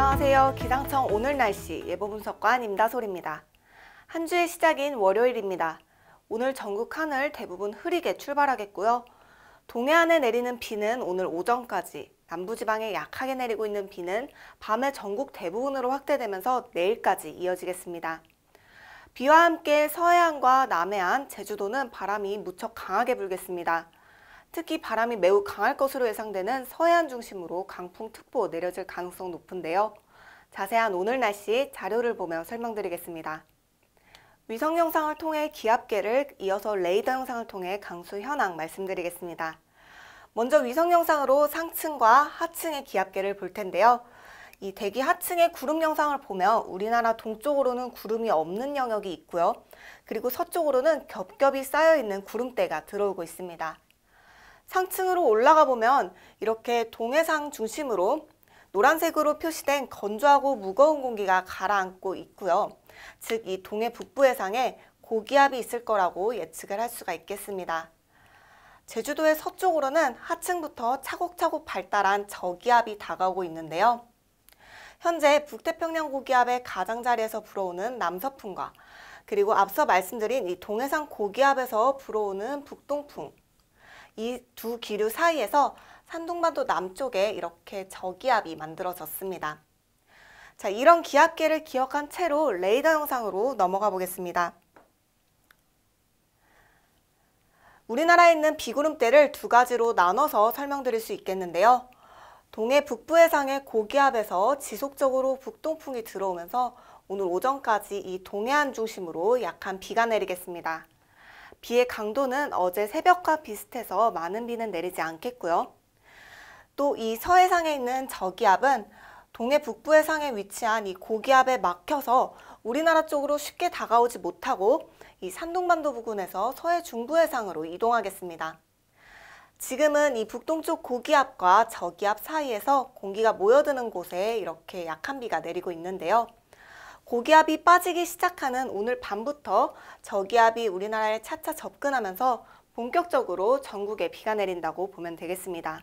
안녕하세요. 기상청 오늘 날씨 예보 분석관 임다솔입니다. 한 주의 시작인 월요일입니다. 오늘 전국 하늘 대부분 흐리게 출발하겠고요. 동해안에 내리는 비는 오늘 오전까지, 남부지방에 약하게 내리고 있는 비는 밤에 전국 대부분으로 확대되면서 내일까지 이어지겠습니다. 비와 함께 서해안과 남해안, 제주도는 바람이 무척 강하게 불겠습니다. 특히 바람이 매우 강할 것으로 예상되는 서해안 중심으로 강풍특보 내려질 가능성 높은데요. 자세한 오늘 날씨 자료를 보며 설명드리겠습니다. 위성 영상을 통해 기압계를 이어서 레이더 영상을 통해 강수 현황 말씀드리겠습니다. 먼저 위성 영상으로 상층과 하층의 기압계를 볼 텐데요. 이 대기 하층의 구름 영상을 보면 우리나라 동쪽으로는 구름이 없는 영역이 있고요. 그리고 서쪽으로는 겹겹이 쌓여있는 구름대가 들어오고 있습니다. 상층으로 올라가 보면 이렇게 동해상 중심으로 노란색으로 표시된 건조하고 무거운 공기가 가라앉고 있고요. 즉 이 동해 북부 해상에 고기압이 있을 거라고 예측을 할 수가 있겠습니다. 제주도의 서쪽으로는 하층부터 차곡차곡 발달한 저기압이 다가오고 있는데요. 현재 북태평양 고기압의 가장자리에서 불어오는 남서풍과 그리고 앞서 말씀드린 이 동해상 고기압에서 불어오는 북동풍 이두 기류 사이에서 산둥반도 남쪽에 이렇게 저기압이 만들어졌습니다. 자, 이런 기압계를 기억한 채로 레이더 영상으로 넘어가 보겠습니다. 우리나라에 있는 비구름대를 두 가지로 나눠서 설명드릴 수 있겠는데요. 동해 북부 해상의 고기압에서 지속적으로 북동풍이 들어오면서 오늘 오전까지 이 동해안 중심으로 약한 비가 내리겠습니다. 비의 강도는 어제 새벽과 비슷해서 많은 비는 내리지 않겠고요. 또 이 서해상에 있는 저기압은 동해 북부 해상에 위치한 이 고기압에 막혀서 우리나라 쪽으로 쉽게 다가오지 못하고 이 산동반도 부근에서 서해 중부 해상으로 이동하겠습니다. 지금은 이 북동쪽 고기압과 저기압 사이에서 공기가 모여드는 곳에 이렇게 약한 비가 내리고 있는데요. 고기압이 빠지기 시작하는 오늘 밤부터 저기압이 우리나라에 차차 접근하면서 본격적으로 전국에 비가 내린다고 보면 되겠습니다.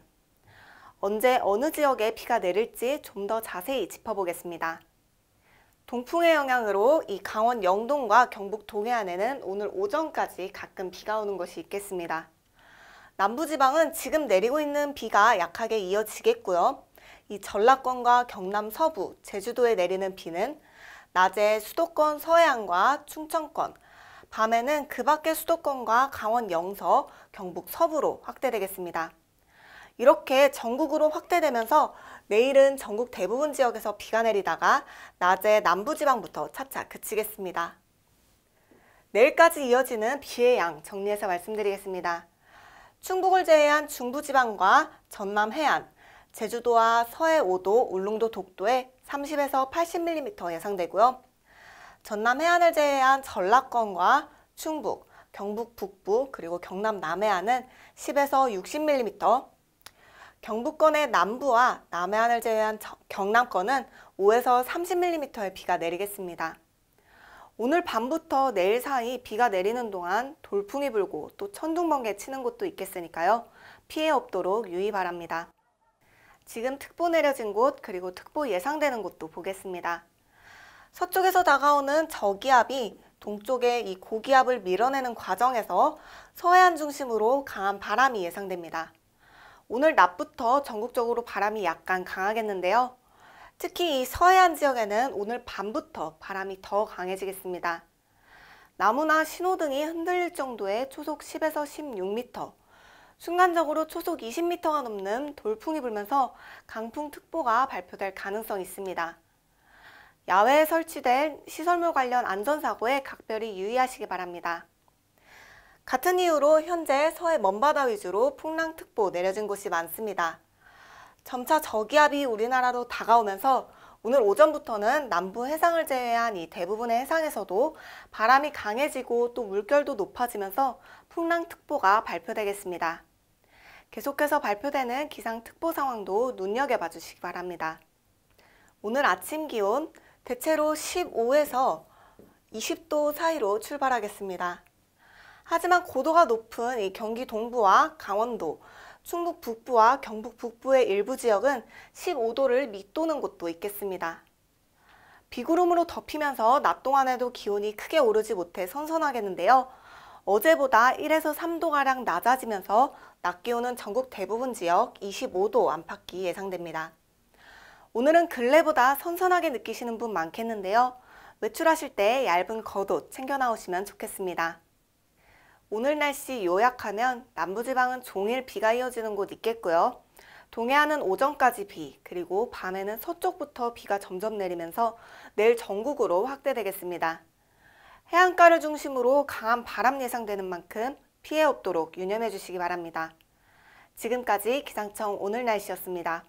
언제 어느 지역에 비가 내릴지 좀 더 자세히 짚어보겠습니다. 동풍의 영향으로 이 강원 영동과 경북 동해안에는 오늘 오전까지 가끔 비가 오는 것이 있겠습니다. 남부지방은 지금 내리고 있는 비가 약하게 이어지겠고요. 이 전라권과 경남 서부, 제주도에 내리는 비는 낮에 수도권 서해안과 충청권, 밤에는 그 밖의 수도권과 강원 영서, 경북 서부로 확대되겠습니다. 이렇게 전국으로 확대되면서 내일은 전국 대부분 지역에서 비가 내리다가 낮에 남부지방부터 차차 그치겠습니다. 내일까지 이어지는 비의 양 정리해서 말씀드리겠습니다. 충북을 제외한 중부지방과 전남 해안, 제주도와 서해 5도, 울릉도 독도에 30에서 80mm 예상되고요. 전남 해안을 제외한 전라권과 충북, 경북 북부 그리고 경남 남해안은 10에서 60mm, 경북권의 남부와 남해안을 제외한 경남권은 5에서 30mm의 비가 내리겠습니다. 오늘 밤부터 내일 사이 비가 내리는 동안 돌풍이 불고 또 천둥번개 치는 곳도 있겠으니까요. 피해 없도록 유의 바랍니다. 지금 특보 내려진 곳 그리고 특보 예상되는 곳도 보겠습니다. 서쪽에서 다가오는 저기압이 동쪽의 이 고기압을 밀어내는 과정에서 서해안 중심으로 강한 바람이 예상됩니다. 오늘 낮부터 전국적으로 바람이 약간 강하겠는데요. 특히 이 서해안 지역에는 오늘 밤부터 바람이 더 강해지겠습니다. 나무나 신호등이 흔들릴 정도의 초속 10에서 16m, 순간적으로 초속 20m가 넘는 돌풍이 불면서 강풍특보가 발표될 가능성이 있습니다. 야외에 설치된 시설물 관련 안전사고에 각별히 유의하시기 바랍니다. 같은 이유로 현재 서해 먼바다 위주로 풍랑특보 내려진 곳이 많습니다. 점차 저기압이 우리나라로 다가오면서 오늘 오전부터는 남부 해상을 제외한 이 대부분의 해상에서도 바람이 강해지고 또 물결도 높아지면서 풍랑특보가 발표되겠습니다. 계속해서 발표되는 기상특보 상황도 눈여겨봐 주시기 바랍니다. 오늘 아침 기온 대체로 15에서 20도 사이로 출발하겠습니다. 하지만 고도가 높은 경기 동부와 강원도, 충북 북부와 경북 북부의 일부 지역은 15도를 밑도는 곳도 있겠습니다. 비구름으로 덮이면서 낮 동안에도 기온이 크게 오르지 못해 선선하겠는데요. 어제보다 1에서 3도가량 낮아지면서 낮 기온은 전국 대부분 지역 25도 안팎이 예상됩니다. 오늘은 근래보다 선선하게 느끼시는 분 많겠는데요. 외출하실 때 얇은 겉옷 챙겨 나오시면 좋겠습니다. 오늘 날씨 요약하면 남부지방은 종일 비가 이어지는 곳 있겠고요. 동해안은 오전까지 비, 그리고 밤에는 서쪽부터 비가 점점 내리면서 내일 전국으로 확대되겠습니다. 해안가를 중심으로 강한 바람 예상되는 만큼 피해 없도록 유념해 주시기 바랍니다. 지금까지 기상청 오늘 날씨였습니다.